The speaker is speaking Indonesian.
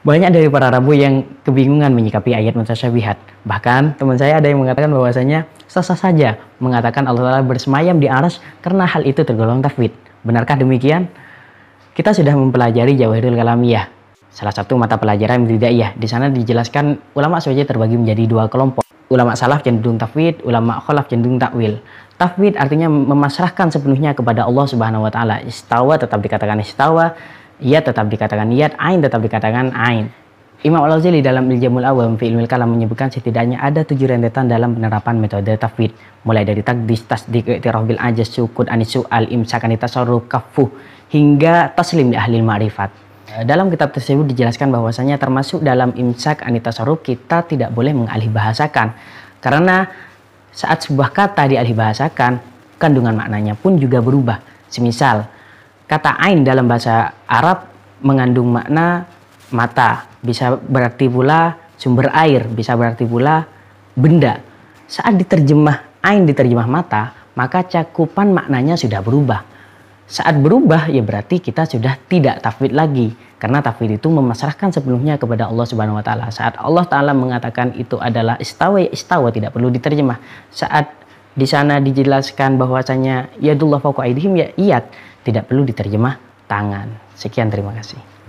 Banyak dari para rabu yang kebingungan menyikapi ayat mutasyabihat. Bahkan teman saya ada yang mengatakan bahwasanya sah-sah saja mengatakan Allah Ta'ala bersemayam di aras karena hal itu tergolong tafwid. Benarkah demikian? Kita sudah mempelajari Jawahirul Kalamiyah, salah satu mata pelajaran bidayah. Di sana dijelaskan ulama saja terbagi menjadi dua kelompok. Ulama salaf cenderung tafwid, ulama kholaf cenderung takwil. Tafwid artinya memasrahkan sepenuhnya kepada Allah Subhanahu wa taala. Istawa tetap dikatakan istawa, ia tetap dikatakan niat, ain tetap dikatakan ain. Imam Al-Ghazali dalam Iljamul Awam fi Ilmil Kalam menyebutkan setidaknya ada tujuh rentetan dalam penerapan metode tafwid, mulai dari takdis, tasdik, i'tiraf bil ajaz, sukun, anisu, al imsakan, tasarruf, kafuh, hingga taslim di ahli ma'rifat. Eh, dalam kitab tersebut dijelaskan bahwasanya termasuk dalam imsak anita anitasarruf kita tidak boleh mengalih bahasakan karena saat sebuah kata dialih bahasakan kandungan maknanya pun juga berubah. Semisal Kata ain dalam bahasa Arab mengandung makna mata, bisa berarti pula sumber air, bisa berarti pula benda. Saat diterjemah ain diterjemah mata, maka cakupan maknanya sudah berubah. Saat berubah ya berarti kita sudah tidak tafwid lagi karena tafwid itu memasrahkan sepenuhnya kepada Allah Subhanahu wa taala. Saat Allah taala mengatakan itu adalah istawa ya istawa tidak perlu diterjemah. Saat di sana dijelaskan bahwasanya yadullah dulu aidihim ya iyat tidak perlu diterjemah tangan. Sekian terima kasih.